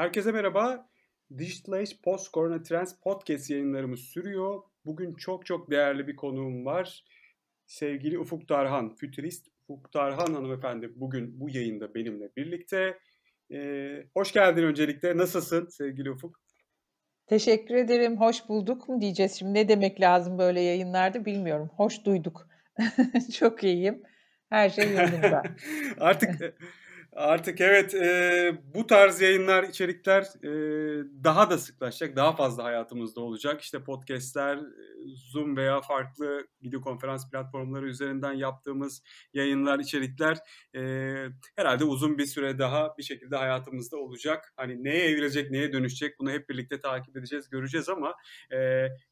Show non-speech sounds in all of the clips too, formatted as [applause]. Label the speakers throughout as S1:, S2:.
S1: Herkese merhaba. Digital Age Post Corona Trends Podcast yayınlarımız sürüyor. Bugün çok çok değerli bir konuğum var. Sevgili Ufuk Tarhan, fütürist Ufuk Tarhan hanımefendi bugün bu yayında benimle birlikte. Ee, hoş geldin öncelikle. Nasılsın sevgili Ufuk?
S2: Teşekkür ederim. Hoş bulduk mu diyeceğiz şimdi. Ne demek lazım böyle yayınlarda bilmiyorum. Hoş duyduk. [laughs] çok iyiyim. Her şey yolunda.
S1: [laughs] Artık [laughs] Artık evet e, bu tarz yayınlar, içerikler e, daha da sıklaşacak, daha fazla hayatımızda olacak. İşte podcastler, e, Zoom veya farklı video konferans platformları üzerinden yaptığımız yayınlar, içerikler e, herhalde uzun bir süre daha bir şekilde hayatımızda olacak. Hani neye evrilecek, neye dönüşecek bunu hep birlikte takip edeceğiz, göreceğiz ama e,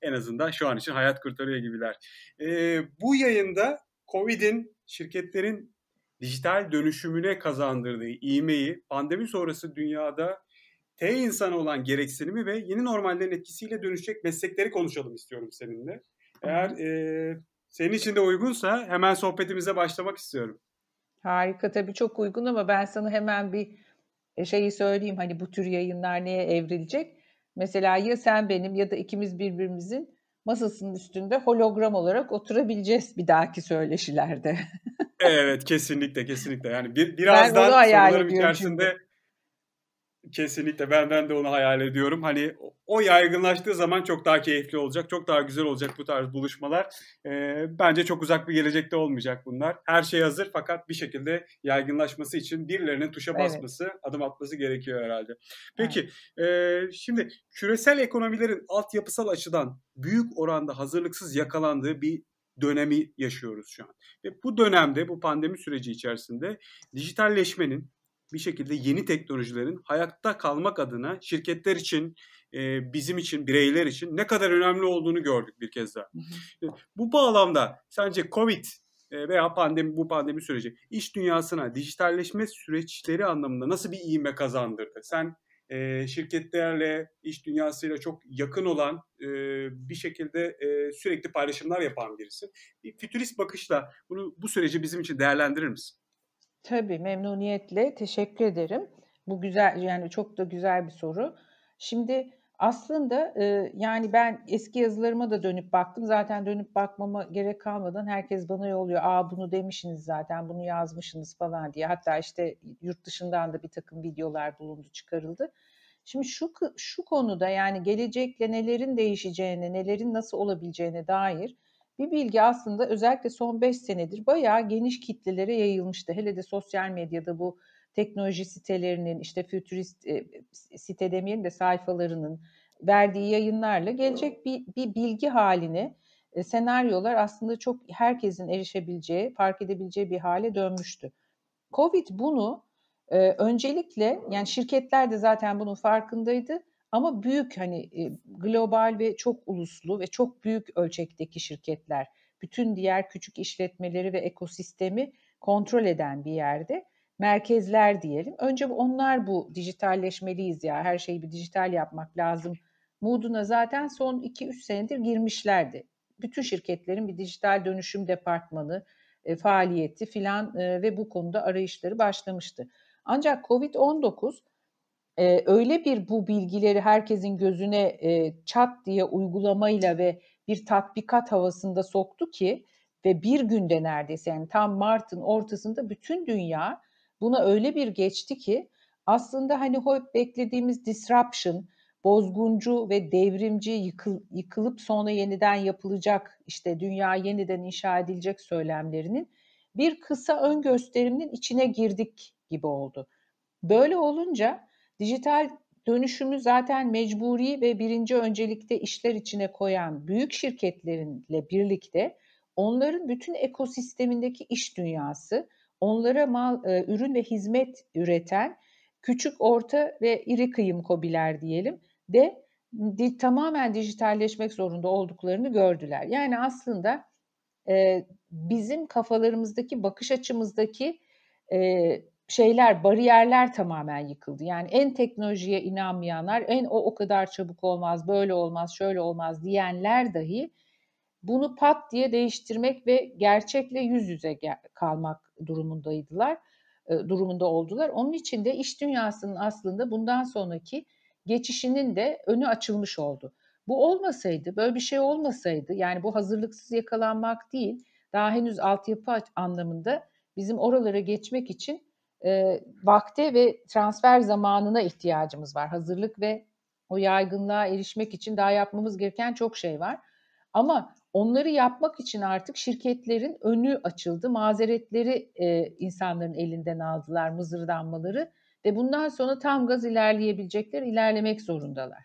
S1: en azından şu an için hayat kurtarıyor gibiler. E, bu yayında COVID'in şirketlerin dijital dönüşümüne kazandırdığı iğmeyi pandemi sonrası dünyada T insana olan gereksinimi ve yeni normallerin etkisiyle dönüşecek meslekleri konuşalım istiyorum seninle. Eğer e, senin için de uygunsa hemen sohbetimize başlamak istiyorum.
S2: Harika tabii çok uygun ama ben sana hemen bir e, şeyi söyleyeyim hani bu tür yayınlar neye evrilecek. Mesela ya sen benim ya da ikimiz birbirimizin masasının üstünde hologram olarak oturabileceğiz bir dahaki söyleşilerde. evet
S1: kesinlikle kesinlikle yani bir, biraz ben daha sorularım içerisinde çünkü. Kesinlikle benden de onu hayal ediyorum. Hani o yaygınlaştığı zaman çok daha keyifli olacak, çok daha güzel olacak bu tarz buluşmalar. E, bence çok uzak bir gelecekte olmayacak bunlar. Her şey hazır fakat bir şekilde yaygınlaşması için birilerinin tuşa basması, evet. adım atması gerekiyor herhalde. Peki, evet. e, şimdi küresel ekonomilerin altyapısal açıdan büyük oranda hazırlıksız yakalandığı bir dönemi yaşıyoruz şu an. Ve bu dönemde, bu pandemi süreci içerisinde dijitalleşmenin, bir şekilde yeni teknolojilerin hayatta kalmak adına şirketler için, e, bizim için, bireyler için ne kadar önemli olduğunu gördük bir kez daha. bu bağlamda sence Covid e, veya pandemi bu pandemi süreci iş dünyasına dijitalleşme süreçleri anlamında nasıl bir iğme kazandırdı? Sen e, şirketlerle, iş dünyasıyla çok yakın olan e, bir şekilde e, sürekli paylaşımlar yapan birisi. Bir fütürist bakışla bunu bu süreci bizim için değerlendirir misin?
S2: Tabii memnuniyetle teşekkür ederim. Bu güzel yani çok da güzel bir soru. Şimdi aslında e, yani ben eski yazılarıma da dönüp baktım. Zaten dönüp bakmama gerek kalmadan herkes bana yolluyor. Aa bunu demişsiniz zaten bunu yazmışsınız falan diye. Hatta işte yurt dışından da bir takım videolar bulundu çıkarıldı. Şimdi şu şu konuda yani gelecekle nelerin değişeceğine, nelerin nasıl olabileceğine dair bir bilgi aslında özellikle son 5 senedir bayağı geniş kitlelere yayılmıştı. Hele de sosyal medyada bu teknoloji sitelerinin işte futurist e, site demeyelim de sayfalarının verdiği yayınlarla gelecek bir, bir bilgi haline e, senaryolar aslında çok herkesin erişebileceği, fark edebileceği bir hale dönmüştü. Covid bunu e, öncelikle yani şirketler de zaten bunun farkındaydı ama büyük hani e, global ve çok uluslu ve çok büyük ölçekteki şirketler bütün diğer küçük işletmeleri ve ekosistemi kontrol eden bir yerde merkezler diyelim. Önce onlar bu dijitalleşmeliyiz ya her şeyi bir dijital yapmak lazım mooduna zaten son 2-3 senedir girmişlerdi. Bütün şirketlerin bir dijital dönüşüm departmanı e, faaliyeti filan e, ve bu konuda arayışları başlamıştı. Ancak Covid-19 e, öyle bir bu bilgileri herkesin gözüne e, çat diye uygulamayla ve bir tatbikat havasında soktu ki ve bir günde neredeyse yani tam Mart'ın ortasında bütün dünya buna öyle bir geçti ki aslında hani hep beklediğimiz disruption, bozguncu ve devrimci yıkıl, yıkılıp sonra yeniden yapılacak işte dünya yeniden inşa edilecek söylemlerinin bir kısa ön gösteriminin içine girdik gibi oldu. Böyle olunca Dijital dönüşümü zaten mecburi ve birinci öncelikte işler içine koyan büyük şirketlerinle birlikte onların bütün ekosistemindeki iş dünyası, onlara mal, e, ürün ve hizmet üreten küçük, orta ve iri kıyım kobiler diyelim de tamamen dijitalleşmek zorunda olduklarını gördüler. Yani aslında e, bizim kafalarımızdaki, bakış açımızdaki e, şeyler, bariyerler tamamen yıkıldı. Yani en teknolojiye inanmayanlar, en o o kadar çabuk olmaz, böyle olmaz, şöyle olmaz diyenler dahi bunu pat diye değiştirmek ve gerçekle yüz yüze kalmak durumundaydılar, e, durumunda oldular. Onun için de iş dünyasının aslında bundan sonraki geçişinin de önü açılmış oldu. Bu olmasaydı, böyle bir şey olmasaydı, yani bu hazırlıksız yakalanmak değil, daha henüz altyapı anlamında bizim oralara geçmek için e, vakte ve transfer zamanına ihtiyacımız var. Hazırlık ve o yaygınlığa erişmek için daha yapmamız gereken çok şey var. Ama onları yapmak için artık şirketlerin önü açıldı. Mazeretleri e, insanların elinden aldılar mızırdanmaları ve bundan sonra tam gaz ilerleyebilecekler, ilerlemek zorundalar.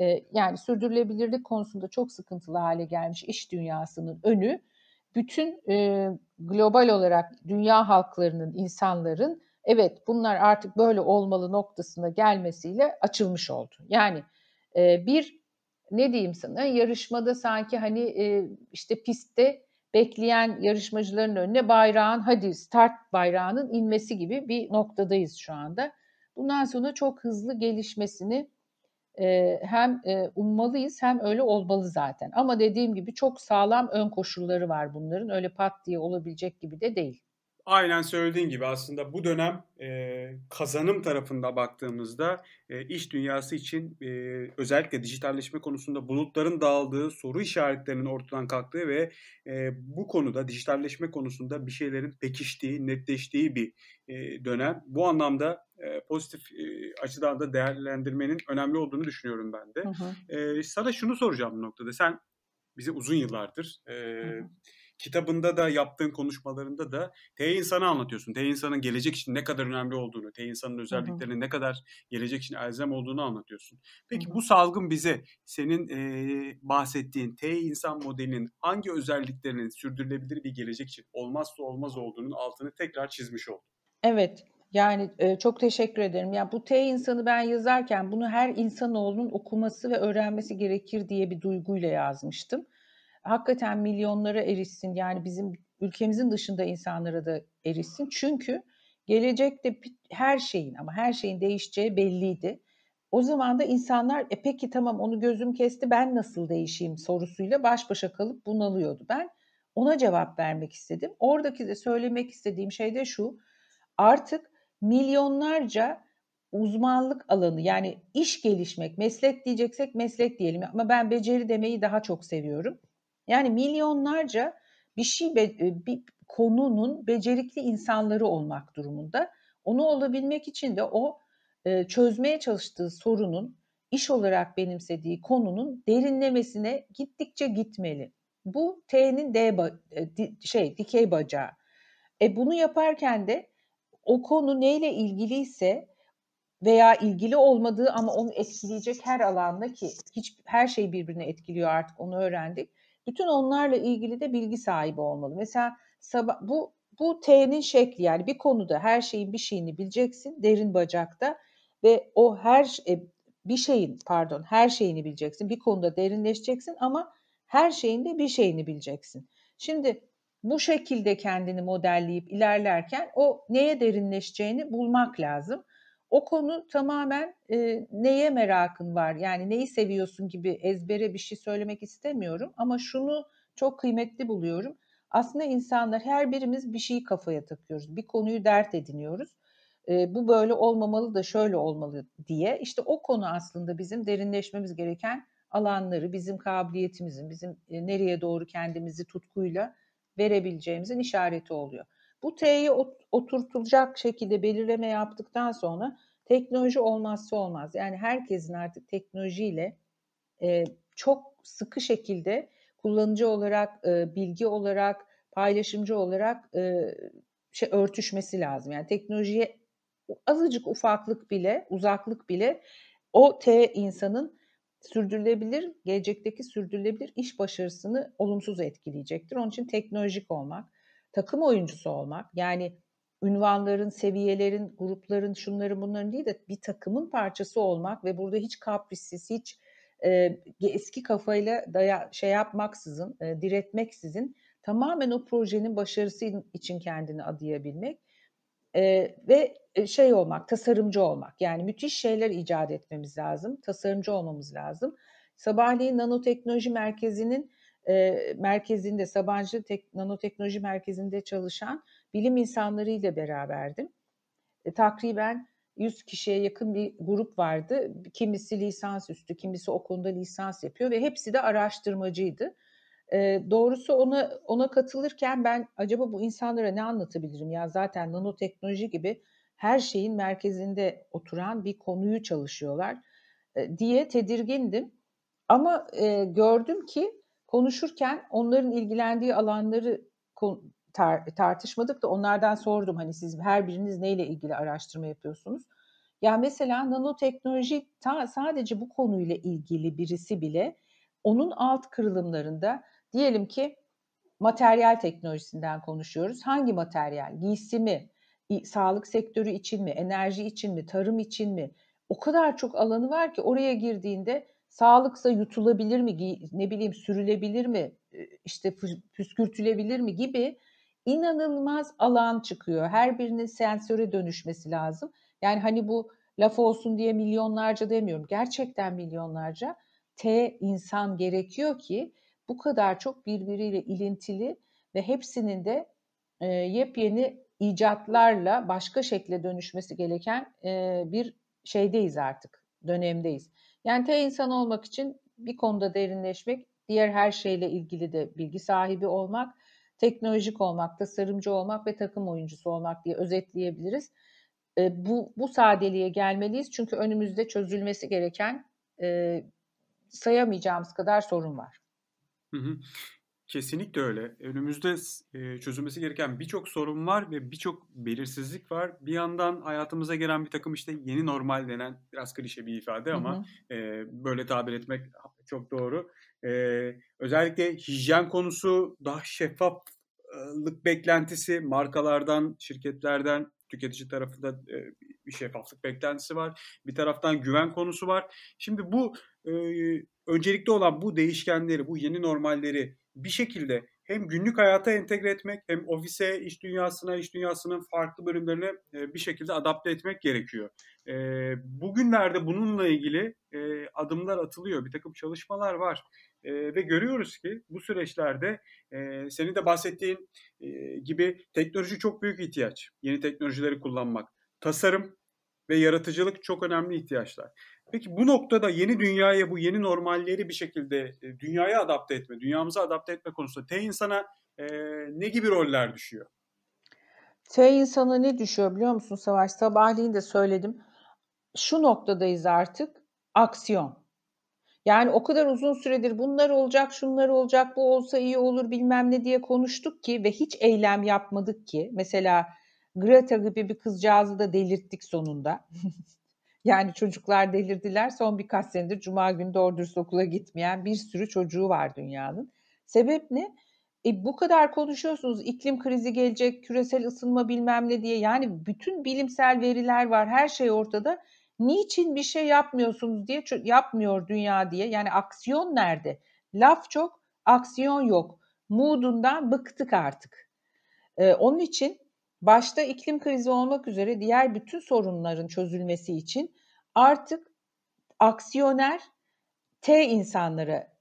S2: E, yani sürdürülebilirlik konusunda çok sıkıntılı hale gelmiş iş dünyasının önü bütün e, global olarak dünya halklarının, insanların evet bunlar artık böyle olmalı noktasına gelmesiyle açılmış oldu. Yani e, bir ne diyeyim sana yarışmada sanki hani e, işte pistte bekleyen yarışmacıların önüne bayrağın hadi start bayrağının inmesi gibi bir noktadayız şu anda. Bundan sonra çok hızlı gelişmesini e, hem e, ummalıyız hem öyle olmalı zaten. Ama dediğim gibi çok sağlam ön koşulları var bunların öyle pat diye olabilecek gibi de değil
S1: aynen söylediğin gibi aslında bu dönem e, kazanım tarafında baktığımızda e, iş dünyası için e, özellikle dijitalleşme konusunda bulutların dağıldığı, soru işaretlerinin ortadan kalktığı ve e, bu konuda dijitalleşme konusunda bir şeylerin pekiştiği, netleştiği bir e, dönem. Bu anlamda e, pozitif e, açıdan da değerlendirmenin önemli olduğunu düşünüyorum ben de. Hı hı. E, sana şunu soracağım bu noktada. Sen bize uzun yıllardır... E, hı hı kitabında da yaptığın konuşmalarında da T insanı anlatıyorsun. T insanın gelecek için ne kadar önemli olduğunu, T insanın özelliklerinin ne kadar gelecek için elzem olduğunu anlatıyorsun. Peki bu salgın bize senin e, bahsettiğin T insan modelinin hangi özelliklerinin sürdürülebilir bir gelecek için olmazsa olmaz olduğunun altını tekrar
S2: çizmiş oldu. Evet. Yani e, çok teşekkür ederim. Ya yani bu T insanı ben yazarken bunu her insanoğlunun okuması ve öğrenmesi gerekir diye bir duyguyla yazmıştım hakikaten milyonlara erişsin. Yani bizim ülkemizin dışında insanlara da erişsin. Çünkü gelecekte her şeyin ama her şeyin değişeceği belliydi. O zaman da insanlar e peki tamam onu gözüm kesti ben nasıl değişeyim sorusuyla baş başa kalıp bunalıyordu. Ben ona cevap vermek istedim. Oradaki de söylemek istediğim şey de şu. Artık milyonlarca uzmanlık alanı yani iş gelişmek, meslek diyeceksek meslek diyelim ama ben beceri demeyi daha çok seviyorum. Yani milyonlarca bir şey e, bir konunun becerikli insanları olmak durumunda. Onu olabilmek için de o e, çözmeye çalıştığı sorunun iş olarak benimsediği konunun derinlemesine gittikçe gitmeli. Bu T'nin D ba, e, şey dikey bacağı. E bunu yaparken de o konu neyle ilgiliyse veya ilgili olmadığı ama onu etkileyecek her alanda ki hiç her şey birbirini etkiliyor artık onu öğrendik. Bütün onlarla ilgili de bilgi sahibi olmalı. Mesela sabah bu bu T'nin şekli yani bir konuda her şeyin bir şeyini bileceksin derin bacakta ve o her e, bir şeyin pardon her şeyini bileceksin. Bir konuda derinleşeceksin ama her şeyinde bir şeyini bileceksin. Şimdi bu şekilde kendini modelleyip ilerlerken o neye derinleşeceğini bulmak lazım. O konu tamamen e, neye merakın var yani neyi seviyorsun gibi ezbere bir şey söylemek istemiyorum ama şunu çok kıymetli buluyorum. Aslında insanlar her birimiz bir şeyi kafaya takıyoruz. Bir konuyu dert ediniyoruz. E, bu böyle olmamalı da şöyle olmalı diye. işte o konu aslında bizim derinleşmemiz gereken alanları, bizim kabiliyetimizin, bizim e, nereye doğru kendimizi tutkuyla verebileceğimizin işareti oluyor. Bu T'yi oturtulacak şekilde belirleme yaptıktan sonra teknoloji olmazsa olmaz. Yani herkesin artık teknolojiyle e, çok sıkı şekilde kullanıcı olarak, e, bilgi olarak, paylaşımcı olarak e, şey örtüşmesi lazım. Yani teknolojiye azıcık ufaklık bile, uzaklık bile o T insanın sürdürülebilir, gelecekteki sürdürülebilir iş başarısını olumsuz etkileyecektir. Onun için teknolojik olmak, takım oyuncusu olmak yani ünvanların, seviyelerin, grupların, şunların bunların değil de bir takımın parçası olmak ve burada hiç kaprissiz hiç e, eski kafayla daya, şey yapmaksızın, e, diretmeksizin tamamen o projenin başarısı için kendini adayabilmek e, ve e, şey olmak, tasarımcı olmak. Yani müthiş şeyler icat etmemiz lazım, tasarımcı olmamız lazım. Sabahleyin Nanoteknoloji Merkezi'nin e, merkezinde Sabancı Tek, Nanoteknoloji Merkezi'nde çalışan bilim insanlarıyla beraberdim. E, takriben 100 kişiye yakın bir grup vardı. Kimisi lisans üstü, kimisi o konuda lisans yapıyor ve hepsi de araştırmacıydı. E, doğrusu ona ona katılırken ben acaba bu insanlara ne anlatabilirim? Ya zaten nanoteknoloji gibi her şeyin merkezinde oturan bir konuyu çalışıyorlar e, diye tedirgindim. Ama e, gördüm ki konuşurken onların ilgilendiği alanları tar- tartışmadık da onlardan sordum hani siz her biriniz neyle ilgili araştırma yapıyorsunuz? Ya mesela nanoteknoloji ta sadece bu konuyla ilgili birisi bile onun alt kırılımlarında diyelim ki materyal teknolojisinden konuşuyoruz. Hangi materyal? Giysi mi? Sağlık sektörü için mi? Enerji için mi? Tarım için mi? O kadar çok alanı var ki oraya girdiğinde Sağlıksa yutulabilir mi, ne bileyim sürülebilir mi, e, işte püskürtülebilir mi gibi inanılmaz alan çıkıyor. Her birinin sensöre dönüşmesi lazım. Yani hani bu laf olsun diye milyonlarca demiyorum. Gerçekten milyonlarca T insan gerekiyor ki bu kadar çok birbiriyle ilintili ve hepsinin de e, yepyeni icatlarla başka şekle dönüşmesi gereken e, bir şeydeyiz artık, dönemdeyiz. Yani T insan olmak için bir konuda derinleşmek, diğer her şeyle ilgili de bilgi sahibi olmak, teknolojik olmak, tasarımcı olmak ve takım oyuncusu olmak diye özetleyebiliriz. E, bu, bu sadeliğe gelmeliyiz çünkü önümüzde çözülmesi gereken e, sayamayacağımız kadar sorun var.
S1: Kesinlikle öyle. Önümüzde e, çözülmesi gereken birçok sorun var ve birçok belirsizlik var. Bir yandan hayatımıza gelen bir takım işte yeni normal denen biraz klişe bir ifade ama hı hı. E, böyle tabir etmek çok doğru. E, özellikle hijyen konusu daha şeffaflık beklentisi markalardan, şirketlerden, tüketici tarafında bir şeffaflık beklentisi var. Bir taraftan güven konusu var. Şimdi bu öncelikli olan bu değişkenleri, bu yeni normalleri bir şekilde hem günlük hayata entegre etmek hem ofise, iş dünyasına, iş dünyasının farklı bölümlerine e, bir şekilde adapte etmek gerekiyor. E, bugünlerde bununla ilgili e, adımlar atılıyor, bir takım çalışmalar var ve görüyoruz ki bu süreçlerde senin de bahsettiğin gibi teknoloji çok büyük ihtiyaç. Yeni teknolojileri kullanmak, tasarım ve yaratıcılık çok önemli ihtiyaçlar. Peki bu noktada yeni dünyaya bu yeni normalleri bir şekilde e, dünyaya adapte etme, dünyamıza adapte etme konusunda T insana e, ne gibi roller düşüyor?
S2: T insana ne düşüyor biliyor musun Savaş? Sabahleyin de söyledim. Şu noktadayız artık. Aksiyon. Yani o kadar uzun süredir bunlar olacak, şunlar olacak, bu olsa iyi olur bilmem ne diye konuştuk ki ve hiç eylem yapmadık ki. Mesela Greta gibi bir kızcağızı da delirttik sonunda. [laughs] yani çocuklar delirdiler. Son birkaç senedir cuma günü doğru dürüst okula gitmeyen bir sürü çocuğu var dünyanın. Sebep ne? E, bu kadar konuşuyorsunuz iklim krizi gelecek, küresel ısınma bilmem ne diye. Yani bütün bilimsel veriler var, her şey ortada. Niçin bir şey yapmıyorsunuz diye, yapmıyor dünya diye. Yani aksiyon nerede? Laf çok, aksiyon yok. Moodundan bıktık artık. E, onun için başta iklim krizi olmak üzere diğer bütün sorunların çözülmesi için artık aksiyoner T insanlara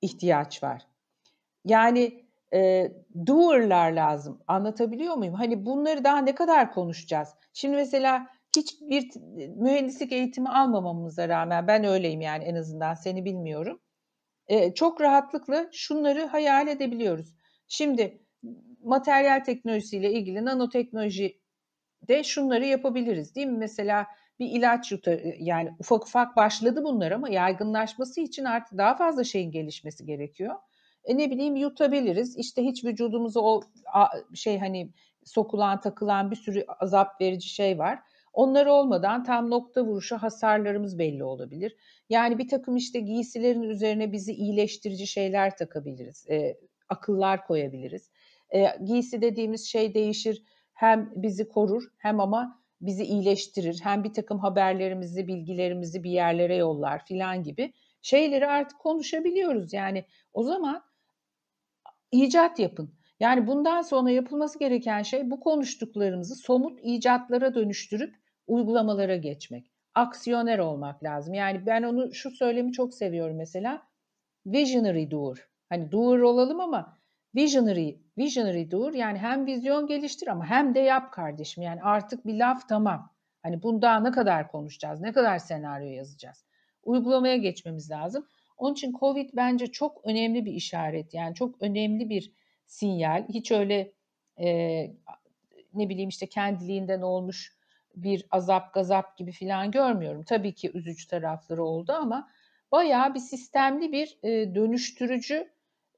S2: ihtiyaç var. Yani e, doer'lar lazım. Anlatabiliyor muyum? Hani bunları daha ne kadar konuşacağız? Şimdi mesela hiçbir mühendislik eğitimi almamamıza rağmen ben öyleyim yani en azından seni bilmiyorum. E, çok rahatlıkla şunları hayal edebiliyoruz. Şimdi materyal teknolojisiyle ilgili nanoteknoloji de şunları yapabiliriz değil mi? Mesela bir ilaç yutar e, yani ufak ufak başladı bunlar ama yaygınlaşması için artık daha fazla şeyin gelişmesi gerekiyor. E ne bileyim yutabiliriz. İşte hiç vücudumuza o şey hani sokulan, takılan bir sürü azap verici şey var. Onlar olmadan tam nokta vuruşu hasarlarımız belli olabilir. Yani bir takım işte giysilerin üzerine bizi iyileştirici şeyler takabiliriz. E, akıllar koyabiliriz. E, giysi dediğimiz şey değişir. Hem bizi korur hem ama bizi iyileştirir. Hem bir takım haberlerimizi, bilgilerimizi bir yerlere yollar filan gibi şeyleri artık konuşabiliyoruz. Yani o zaman icat yapın. Yani bundan sonra yapılması gereken şey bu konuştuklarımızı somut icatlara dönüştürüp uygulamalara geçmek. Aksiyoner olmak lazım. Yani ben onu şu söylemi çok seviyorum mesela. Visionary doer. Hani doer olalım ama visionary Visionary dur, yani hem vizyon geliştir ama hem de yap kardeşim. Yani artık bir laf tamam. Hani bunda ne kadar konuşacağız, ne kadar senaryo yazacağız. Uygulamaya geçmemiz lazım. Onun için Covid bence çok önemli bir işaret. Yani çok önemli bir sinyal. Hiç öyle e, ne bileyim işte kendiliğinden olmuş bir azap gazap gibi filan görmüyorum. Tabii ki üzücü tarafları oldu ama bayağı bir sistemli bir e, dönüştürücü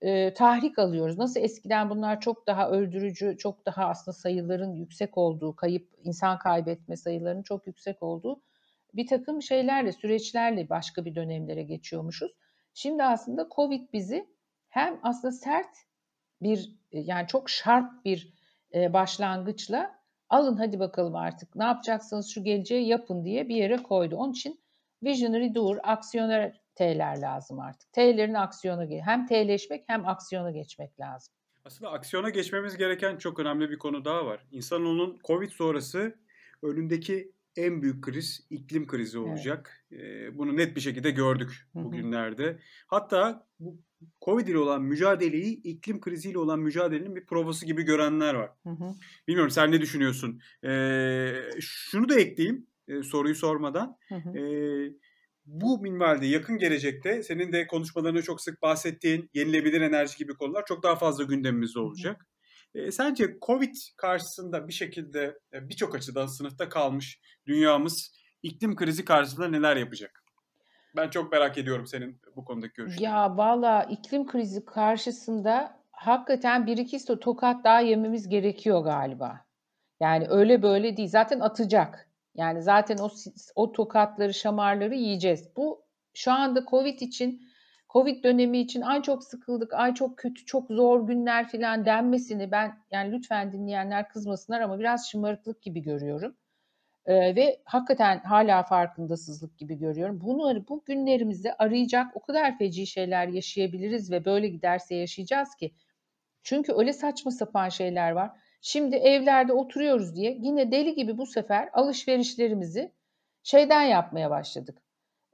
S2: e, tahrik alıyoruz. Nasıl eskiden bunlar çok daha öldürücü, çok daha aslında sayıların yüksek olduğu, kayıp insan kaybetme sayılarının çok yüksek olduğu bir takım şeylerle, süreçlerle başka bir dönemlere geçiyormuşuz. Şimdi aslında Covid bizi hem aslında sert bir yani çok şarp bir e, başlangıçla alın hadi bakalım artık ne yapacaksınız şu geleceği yapın diye bir yere koydu. Onun için visionary doer, aksiyoner T'ler lazım artık. T'lerin aksiyonu hem T'leşmek hem aksiyona geçmek lazım.
S1: Aslında aksiyona geçmemiz gereken çok önemli bir konu daha var. İnsanoğlunun Covid sonrası önündeki en büyük kriz iklim krizi olacak. Evet. Bunu net bir şekilde gördük bugünlerde. Hatta bu Covid ile olan mücadeleyi iklim kriziyle olan mücadelenin bir provası gibi görenler var. Bilmiyorum sen ne düşünüyorsun? Ee, şunu da ekleyeyim e, soruyu sormadan. Hı ee, bu minvalde yakın gelecekte senin de konuşmalarına çok sık bahsettiğin yenilebilir enerji gibi konular çok daha fazla gündemimizde olacak. E, sence Covid karşısında bir şekilde e, birçok açıdan sınıfta kalmış dünyamız iklim krizi karşısında neler yapacak? Ben çok merak ediyorum senin bu konudaki görüşlerini.
S2: Ya valla iklim krizi karşısında hakikaten bir iki tokat daha yememiz gerekiyor galiba. Yani öyle böyle değil. Zaten atacak. Yani zaten o o tokatları, şamarları yiyeceğiz. Bu şu anda Covid için Covid dönemi için ay çok sıkıldık, ay çok kötü, çok zor günler filan denmesini ben yani lütfen dinleyenler kızmasınlar ama biraz şımarıklık gibi görüyorum. Ee, ve hakikaten hala farkındasızlık gibi görüyorum. Bunları hani bu günlerimizde arayacak o kadar feci şeyler yaşayabiliriz ve böyle giderse yaşayacağız ki. Çünkü öyle saçma sapan şeyler var. Şimdi evlerde oturuyoruz diye yine deli gibi bu sefer alışverişlerimizi şeyden yapmaya başladık.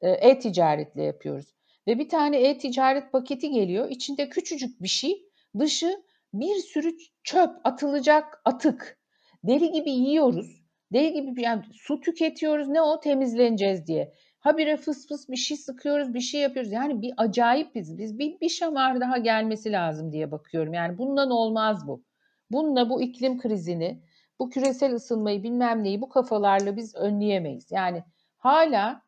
S2: Ee, e-ticaretle yapıyoruz. Ve bir tane e-ticaret paketi geliyor. İçinde küçücük bir şey. Dışı bir sürü çöp atılacak atık. Deli gibi yiyoruz. Deli gibi yani su tüketiyoruz. Ne o temizleneceğiz diye. Habire fıs fıs bir şey sıkıyoruz, bir şey yapıyoruz. Yani bir acayip biz. Biz bir, bir şamar daha gelmesi lazım diye bakıyorum. Yani bundan olmaz bu. Bununla bu iklim krizini, bu küresel ısınmayı bilmem neyi bu kafalarla biz önleyemeyiz. Yani hala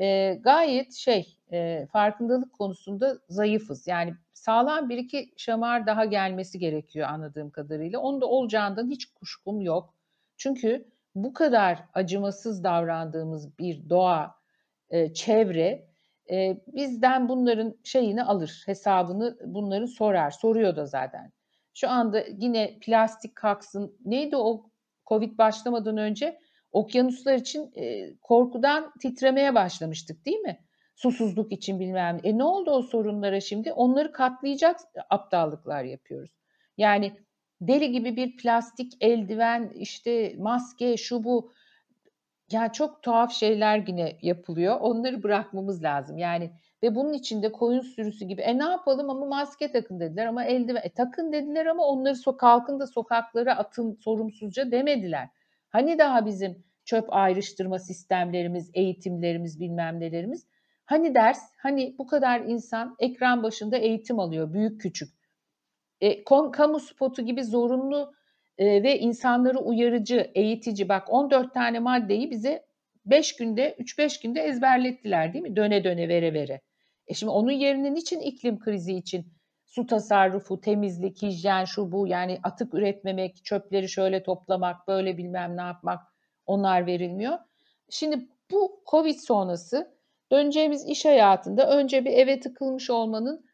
S2: e, gayet şey e, farkındalık konusunda zayıfız. Yani sağlam bir iki şamar daha gelmesi gerekiyor anladığım kadarıyla. da olacağından hiç kuşkum yok. Çünkü bu kadar acımasız davrandığımız bir doğa, e, çevre e, bizden bunların şeyini alır, hesabını bunların sorar. Soruyor da zaten. Şu anda yine plastik kalksın. Neydi o Covid başlamadan önce? Okyanuslar için e, korkudan titremeye başlamıştık değil mi? Susuzluk için bilmem. E ne oldu o sorunlara şimdi? Onları katlayacak aptallıklar yapıyoruz. Yani deli gibi bir plastik eldiven, işte maske, şu bu. Yani çok tuhaf şeyler yine yapılıyor. Onları bırakmamız lazım. Yani ve bunun içinde koyun sürüsü gibi e ne yapalım ama maske takın dediler ama eldiven e, takın dediler ama onları so kalkın da sokaklara atın sorumsuzca demediler. Hani daha bizim çöp ayrıştırma sistemlerimiz, eğitimlerimiz, bilmem nelerimiz. Hani ders, hani bu kadar insan ekran başında eğitim alıyor büyük küçük. E, kom, kamu spotu gibi zorunlu e, ve insanları uyarıcı, eğitici bak 14 tane maddeyi bize 5 günde 3-5 günde ezberlettiler değil mi? Döne döne vere vere. E şimdi onun yerinin için iklim krizi için su tasarrufu, temizlik, hijyen şu bu yani atık üretmemek, çöpleri şöyle toplamak, böyle bilmem ne yapmak onlar verilmiyor. Şimdi bu Covid sonrası döneceğimiz iş hayatında önce bir eve tıkılmış olmanın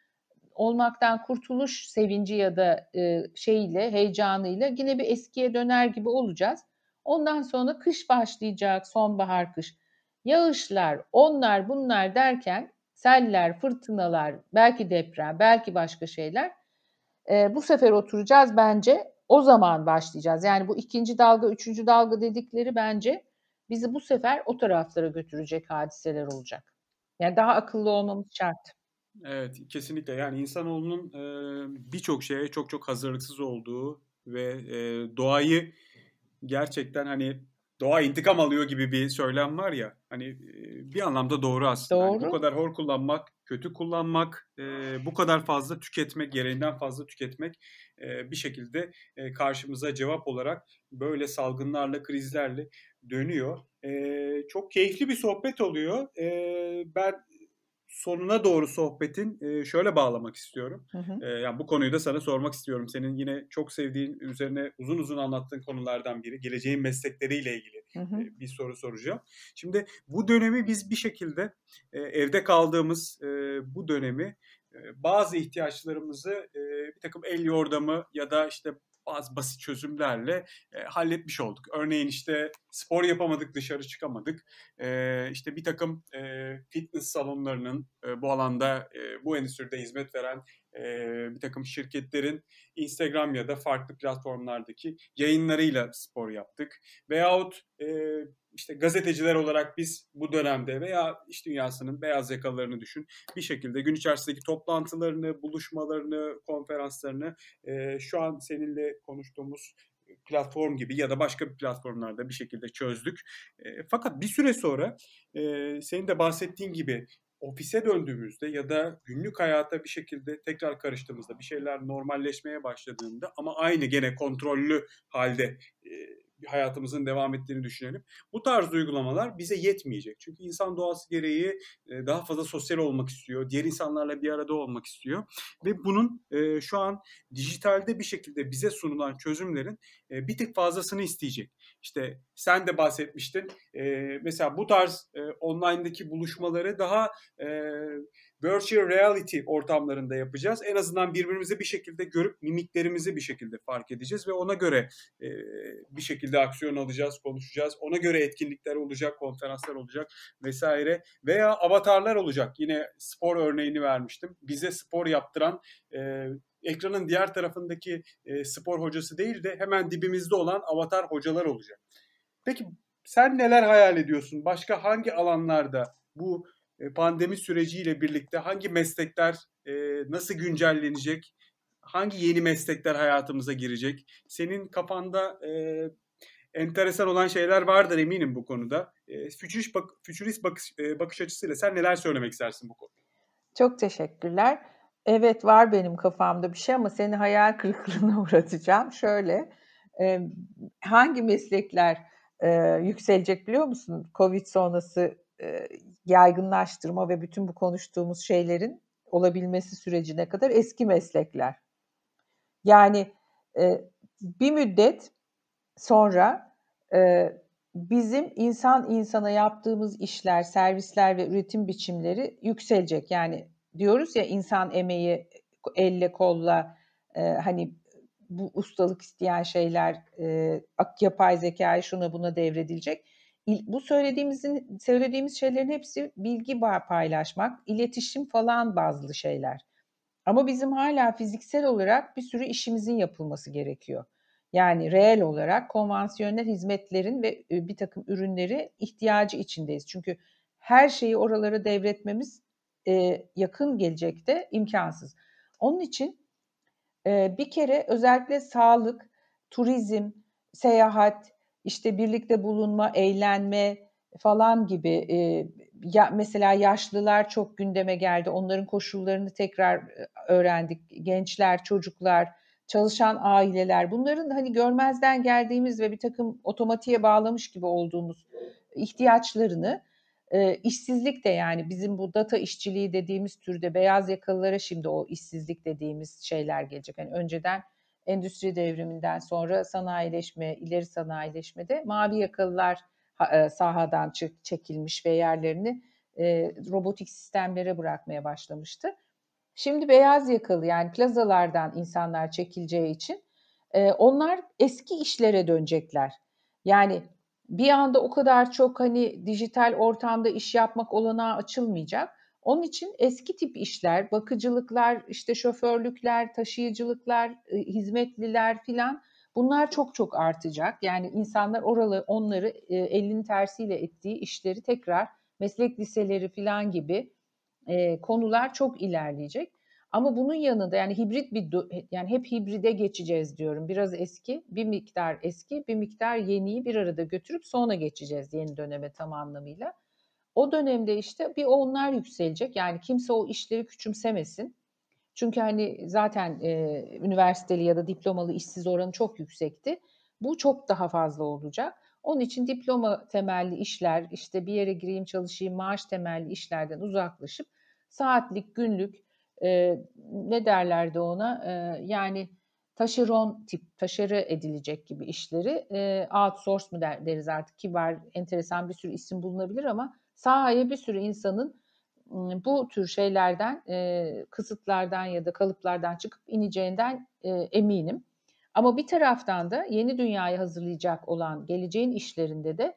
S2: olmaktan kurtuluş sevinci ya da e, şeyle, heyecanıyla yine bir eskiye döner gibi olacağız. Ondan sonra kış başlayacak, sonbahar kış. Yağışlar, onlar bunlar derken seller, fırtınalar, belki deprem, belki başka şeyler. E, bu sefer oturacağız bence o zaman başlayacağız. Yani bu ikinci dalga, üçüncü dalga dedikleri bence bizi bu sefer o taraflara götürecek hadiseler olacak. Yani daha akıllı olmamız şart.
S1: Evet kesinlikle yani insanoğlunun e, birçok şeye çok çok hazırlıksız olduğu ve e, doğayı gerçekten hani doğa intikam alıyor gibi bir söylem var ya. Hani bir anlamda doğru aslında. Doğru. Yani bu kadar hor kullanmak, kötü kullanmak, e, bu kadar fazla tüketmek, gereğinden fazla tüketmek e, bir şekilde e, karşımıza cevap olarak böyle salgınlarla, krizlerle dönüyor. E, çok keyifli bir sohbet oluyor. E, ben sonuna doğru sohbetin şöyle bağlamak istiyorum. Hı hı. yani bu konuyu da sana sormak istiyorum. Senin yine çok sevdiğin, üzerine uzun uzun anlattığın konulardan biri geleceğin meslekleriyle ilgili hı hı. bir soru soracağım. Şimdi bu dönemi biz bir şekilde evde kaldığımız bu dönemi bazı ihtiyaçlarımızı bir takım el yordamı ya da işte bazı basit çözümlerle e, halletmiş olduk. Örneğin işte spor yapamadık, dışarı çıkamadık. E, işte bir takım e, fitness salonlarının e, bu alanda, e, bu endüstride hizmet veren e, bir takım şirketlerin Instagram ya da farklı platformlardaki yayınlarıyla spor yaptık. Veyahut e, işte gazeteciler olarak biz bu dönemde veya iş dünyasının beyaz yakalarını düşün. Bir şekilde gün içerisindeki toplantılarını, buluşmalarını, konferanslarını e, şu an seninle konuştuğumuz platform gibi ya da başka bir platformlarda bir şekilde çözdük. E, fakat bir süre sonra e, senin de bahsettiğin gibi ofise döndüğümüzde ya da günlük hayata bir şekilde tekrar karıştığımızda bir şeyler normalleşmeye başladığında ama aynı gene kontrollü halde e, hayatımızın devam ettiğini düşünelim. Bu tarz uygulamalar bize yetmeyecek. Çünkü insan doğası gereği e, daha fazla sosyal olmak istiyor. Diğer insanlarla bir arada olmak istiyor. Ve bunun e, şu an dijitalde bir şekilde bize sunulan çözümlerin e, bir tık fazlasını isteyecek işte sen de bahsetmiştin. E, mesela bu tarz e, online'daki buluşmaları daha e, virtual reality ortamlarında yapacağız. En azından birbirimizi bir şekilde görüp mimiklerimizi bir şekilde fark edeceğiz ve ona göre e, bir şekilde aksiyon alacağız, konuşacağız. Ona göre etkinlikler olacak, konferanslar olacak vesaire veya avatarlar olacak. Yine spor örneğini vermiştim. Bize spor yaptıran e, ekranın diğer tarafındaki e, spor hocası değil de hemen dibimizde olan avatar hocalar olacak. Peki sen neler hayal ediyorsun? Başka hangi alanlarda bu e, pandemi süreciyle birlikte hangi meslekler e, nasıl güncellenecek? Hangi yeni meslekler hayatımıza girecek? Senin kafanda e, enteresan olan şeyler vardır eminim bu konuda. E, fütürist bak, fütürist bakış, e, bakış açısıyla sen neler söylemek istersin bu konuda?
S2: Çok teşekkürler. Evet var benim kafamda bir şey ama seni hayal kırıklığına [laughs] uğratacağım. Şöyle e, hangi meslekler e, yükselecek biliyor musun? Covid sonrası e, yaygınlaştırma ve bütün bu konuştuğumuz şeylerin olabilmesi sürecine kadar eski meslekler. Yani e, bir müddet sonra e, bizim insan insana yaptığımız işler, servisler ve üretim biçimleri yükselecek. Yani diyoruz ya insan emeği elle kolla e, hani bu ustalık isteyen şeyler e, yapay zekayı şuna buna devredilecek. Bu söylediğimizin söylediğimiz şeylerin hepsi bilgi paylaşmak, iletişim falan bazlı şeyler. Ama bizim hala fiziksel olarak bir sürü işimizin yapılması gerekiyor. Yani reel olarak konvansiyonel hizmetlerin ve e, bir takım ürünleri ihtiyacı içindeyiz. Çünkü her şeyi oralara devretmemiz e, yakın gelecekte imkansız. Onun için e, bir kere özellikle sağlık, turizm, seyahat, işte birlikte bulunma, eğlenme falan gibi e, ya, mesela yaşlılar çok gündeme geldi. Onların koşullarını tekrar öğrendik. Gençler, çocuklar, çalışan aileler bunların hani görmezden geldiğimiz ve bir takım otomatiğe bağlamış gibi olduğumuz ihtiyaçlarını e, işsizlik de yani bizim bu data işçiliği dediğimiz türde beyaz yakalılara şimdi o işsizlik dediğimiz şeyler gelecek. Yani önceden endüstri devriminden sonra sanayileşme, ileri sanayileşmede mavi yakalılar sahadan çekilmiş ve yerlerini e, robotik sistemlere bırakmaya başlamıştı. Şimdi beyaz yakalı yani plazalardan insanlar çekileceği için e, onlar eski işlere dönecekler. Yani bir anda o kadar çok hani dijital ortamda iş yapmak olanağı açılmayacak. Onun için eski tip işler, bakıcılıklar, işte şoförlükler, taşıyıcılıklar, hizmetliler filan bunlar çok çok artacak. Yani insanlar oralı onları elin tersiyle ettiği işleri tekrar meslek liseleri filan gibi konular çok ilerleyecek. Ama bunun yanında yani hibrit bir yani hep hibride geçeceğiz diyorum. Biraz eski, bir miktar eski, bir miktar yeniyi bir arada götürüp sonra geçeceğiz yeni döneme tam anlamıyla. O dönemde işte bir onlar yükselecek. Yani kimse o işleri küçümsemesin. Çünkü hani zaten e, üniversiteli ya da diplomalı işsiz oranı çok yüksekti. Bu çok daha fazla olacak. Onun için diploma temelli işler, işte bir yere gireyim çalışayım, maaş temelli işlerden uzaklaşıp saatlik, günlük e, ne derlerdi ona e, yani taşeron tip taşere edilecek gibi işleri e, outsource mu der, deriz artık ki var enteresan bir sürü isim bulunabilir ama sahaya bir sürü insanın bu tür şeylerden e, kısıtlardan ya da kalıplardan çıkıp ineceğinden e, eminim. Ama bir taraftan da yeni dünyayı hazırlayacak olan geleceğin işlerinde de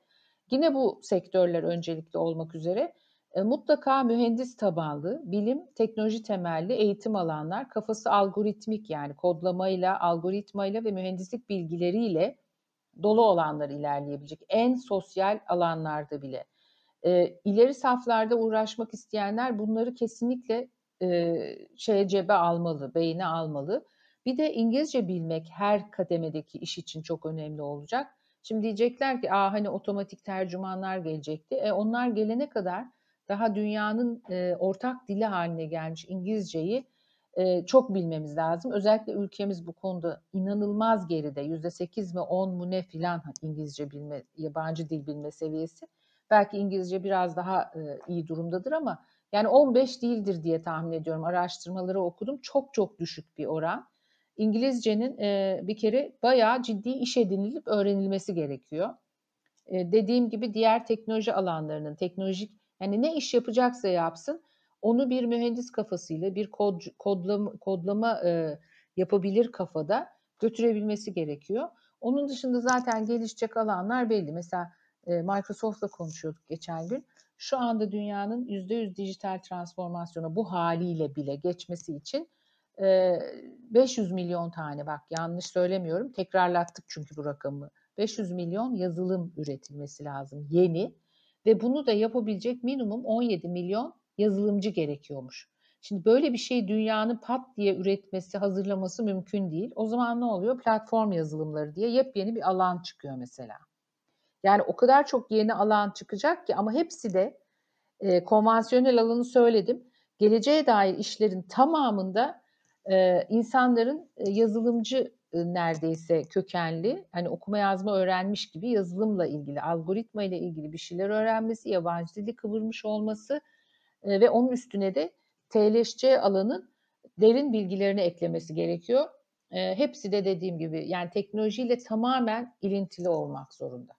S2: yine bu sektörler öncelikli olmak üzere e, mutlaka mühendis tabanlı, bilim, teknoloji temelli eğitim alanlar kafası algoritmik yani kodlamayla, algoritmayla ve mühendislik bilgileriyle dolu olanlar ilerleyebilecek. En sosyal alanlarda bile. E, ileri saflarda uğraşmak isteyenler bunları kesinlikle e, şeye cebe almalı, beyine almalı. Bir de İngilizce bilmek her kademedeki iş için çok önemli olacak. Şimdi diyecekler ki Aa, hani otomatik tercümanlar gelecekti. E, onlar gelene kadar daha dünyanın e, ortak dili haline gelmiş İngilizceyi e, çok bilmemiz lazım. Özellikle ülkemiz bu konuda inanılmaz geride. Yüzde sekiz mi on mu ne filan İngilizce bilme, yabancı dil bilme seviyesi. Belki İngilizce biraz daha e, iyi durumdadır ama yani 15 değildir diye tahmin ediyorum. Araştırmaları okudum. Çok çok düşük bir oran. İngilizcenin e, bir kere bayağı ciddi iş edinilip öğrenilmesi gerekiyor. E, dediğim gibi diğer teknoloji alanlarının, teknolojik yani ne iş yapacaksa yapsın onu bir mühendis kafasıyla bir kod, kodlama, kodlama e, yapabilir kafada götürebilmesi gerekiyor. Onun dışında zaten gelişecek alanlar belli. Mesela e, Microsoft'la konuşuyorduk geçen gün. Şu anda dünyanın %100 dijital transformasyona bu haliyle bile geçmesi için e, 500 milyon tane bak yanlış söylemiyorum tekrarlattık çünkü bu rakamı. 500 milyon yazılım üretilmesi lazım yeni ve bunu da yapabilecek minimum 17 milyon yazılımcı gerekiyormuş. Şimdi böyle bir şey dünyanın pat diye üretmesi, hazırlaması mümkün değil. O zaman ne oluyor? Platform yazılımları diye yepyeni bir alan çıkıyor mesela. Yani o kadar çok yeni alan çıkacak ki ama hepsi de e, konvansiyonel alanı söyledim. Geleceğe dair işlerin tamamında e, insanların e, yazılımcı neredeyse kökenli hani okuma yazma öğrenmiş gibi yazılımla ilgili algoritma ile ilgili bir şeyler öğrenmesi, yabancı dili kıvırmış olması e, ve onun üstüne de TLSC alanın derin bilgilerini eklemesi gerekiyor. E, hepsi de dediğim gibi yani teknolojiyle tamamen ilintili olmak zorunda.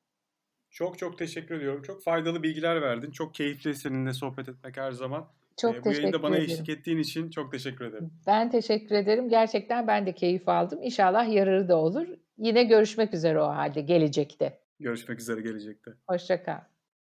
S1: Çok çok teşekkür ediyorum. Çok faydalı bilgiler verdin. Çok keyifli seninle sohbet etmek her zaman.
S2: Çok ee, bu yayında bana eşlik
S1: ettiğin için çok teşekkür ederim.
S2: Ben teşekkür ederim. Gerçekten ben de keyif aldım. İnşallah yararı da olur. Yine görüşmek üzere o halde gelecekte.
S1: Görüşmek üzere gelecekte.
S2: Hoşça kal.